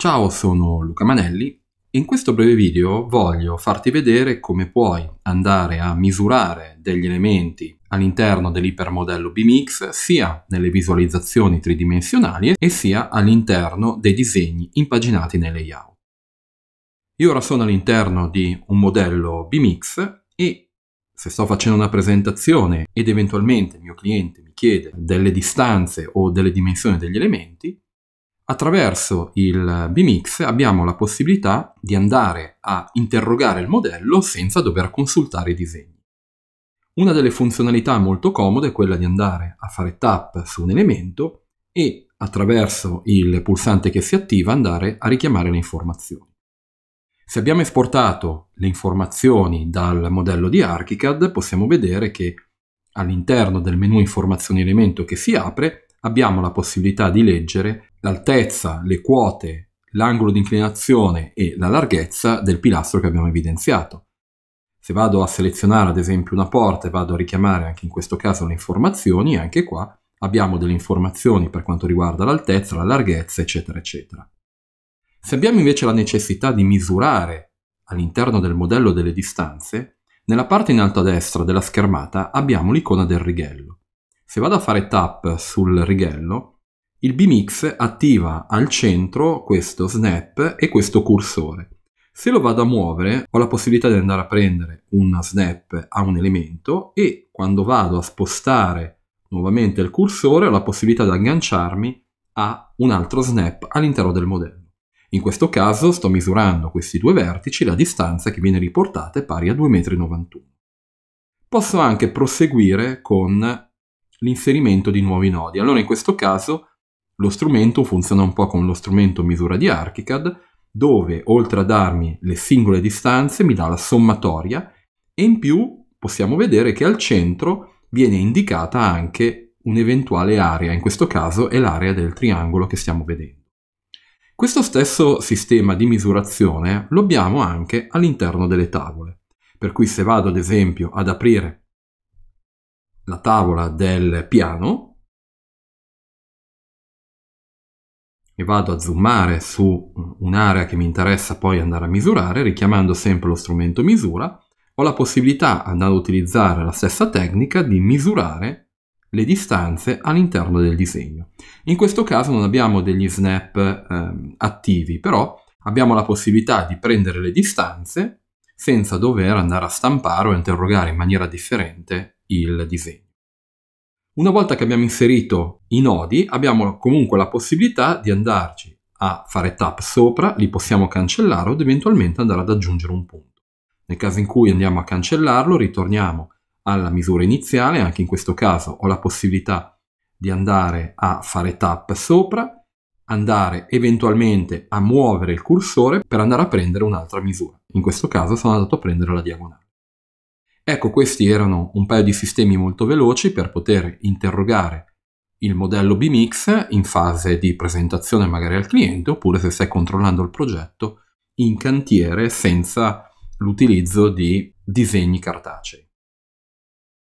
Ciao, sono Luca Manelli in questo breve video voglio farti vedere come puoi andare a misurare degli elementi all'interno dell'ipermodello BMX sia nelle visualizzazioni tridimensionali e sia all'interno dei disegni impaginati nei layout. Io ora sono all'interno di un modello BMX e se sto facendo una presentazione ed eventualmente il mio cliente mi chiede delle distanze o delle dimensioni degli elementi, Attraverso il BMX abbiamo la possibilità di andare a interrogare il modello senza dover consultare i disegni. Una delle funzionalità molto comode è quella di andare a fare tap su un elemento e attraverso il pulsante che si attiva andare a richiamare le informazioni. Se abbiamo esportato le informazioni dal modello di ArchiCAD possiamo vedere che all'interno del menu informazioni elemento che si apre abbiamo la possibilità di leggere l'altezza, le quote, l'angolo di inclinazione e la larghezza del pilastro che abbiamo evidenziato. Se vado a selezionare ad esempio una porta e vado a richiamare anche in questo caso le informazioni, anche qua abbiamo delle informazioni per quanto riguarda l'altezza, la larghezza, eccetera, eccetera. Se abbiamo invece la necessità di misurare all'interno del modello delle distanze, nella parte in alto a destra della schermata abbiamo l'icona del righello. Se vado a fare tap sul righello, il BMX attiva al centro questo snap e questo cursore. Se lo vado a muovere ho la possibilità di andare a prendere una snap a un elemento e quando vado a spostare nuovamente il cursore ho la possibilità di agganciarmi a un altro snap all'interno del modello. In questo caso sto misurando questi due vertici, la distanza che viene riportata è pari a 2,91 m. Posso anche proseguire con l'inserimento di nuovi nodi. Allora in questo caso lo strumento funziona un po' come lo strumento misura di ArchiCAD, dove oltre a darmi le singole distanze mi dà la sommatoria e in più possiamo vedere che al centro viene indicata anche un'eventuale area, in questo caso è l'area del triangolo che stiamo vedendo. Questo stesso sistema di misurazione lo abbiamo anche all'interno delle tavole, per cui se vado ad esempio ad aprire la tavola del piano e vado a zoomare su un'area che mi interessa poi andare a misurare, richiamando sempre lo strumento misura, ho la possibilità, andando a utilizzare la stessa tecnica, di misurare le distanze all'interno del disegno. In questo caso non abbiamo degli snap eh, attivi, però abbiamo la possibilità di prendere le distanze senza dover andare a stampare o interrogare in maniera differente il disegno. Una volta che abbiamo inserito i nodi, abbiamo comunque la possibilità di andarci a fare tap sopra, li possiamo cancellare ed eventualmente andare ad aggiungere un punto. Nel caso in cui andiamo a cancellarlo, ritorniamo alla misura iniziale, anche in questo caso ho la possibilità di andare a fare tap sopra, andare eventualmente a muovere il cursore per andare a prendere un'altra misura. In questo caso sono andato a prendere la diagonale. Ecco, questi erano un paio di sistemi molto veloci per poter interrogare il modello BMX in fase di presentazione magari al cliente oppure se stai controllando il progetto in cantiere senza l'utilizzo di disegni cartacei.